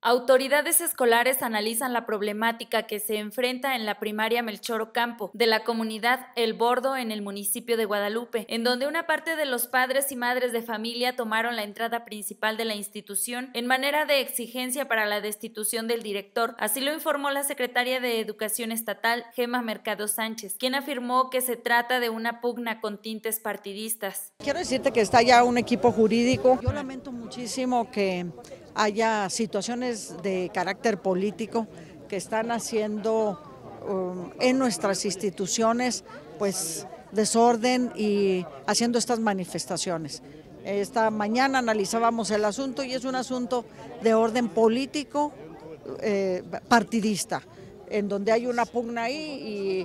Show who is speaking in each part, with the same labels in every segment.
Speaker 1: Autoridades escolares analizan la problemática que se enfrenta en la primaria Melchoro Campo de la comunidad El Bordo en el municipio de Guadalupe, en donde una parte de los padres y madres de familia tomaron la entrada principal de la institución en manera de exigencia para la destitución del director. Así lo informó la secretaria de Educación Estatal, Gema Mercado Sánchez, quien afirmó que se trata de una pugna con tintes partidistas.
Speaker 2: Quiero decirte que está ya un equipo jurídico. Yo lamento muchísimo que haya situaciones de carácter político que están haciendo um, en nuestras instituciones pues desorden y haciendo estas manifestaciones. Esta mañana analizábamos el asunto y es un asunto de orden político eh, partidista en donde hay una pugna ahí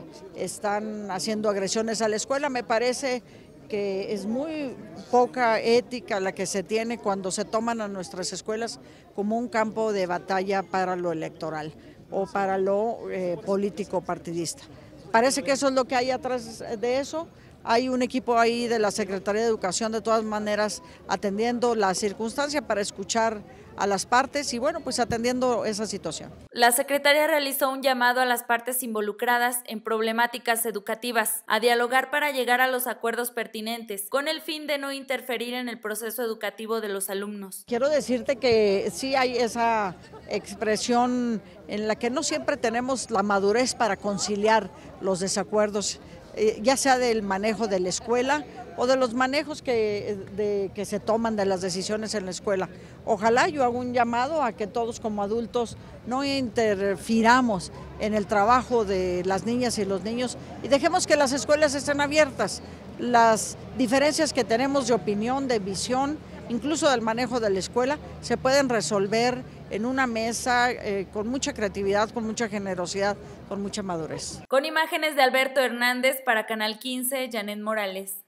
Speaker 2: y están haciendo agresiones a la escuela. Me parece que es muy poca ética la que se tiene cuando se toman a nuestras escuelas como un campo de batalla para lo electoral o para lo eh, político partidista. Parece que eso es lo que hay atrás de eso. Hay un equipo ahí de la Secretaría de Educación, de todas maneras, atendiendo la circunstancia para escuchar a las partes y, bueno, pues atendiendo esa situación.
Speaker 1: La Secretaría realizó un llamado a las partes involucradas en problemáticas educativas a dialogar para llegar a los acuerdos pertinentes, con el fin de no interferir en el proceso educativo de los alumnos.
Speaker 2: Quiero decirte que sí hay esa expresión en la que no siempre tenemos la madurez para conciliar los desacuerdos eh, ya sea del manejo de la escuela o de los manejos que, que se toman de las decisiones en la escuela. Ojalá yo haga un llamado a que todos como adultos no interfiramos en el trabajo de las niñas y los niños y dejemos que las escuelas estén abiertas. Las diferencias que tenemos de opinión, de visión, incluso del manejo de la escuela, se pueden resolver en una mesa eh, con mucha creatividad, con mucha generosidad, con mucha madurez.
Speaker 1: Con imágenes de Alberto Hernández para Canal 15, Janet Morales.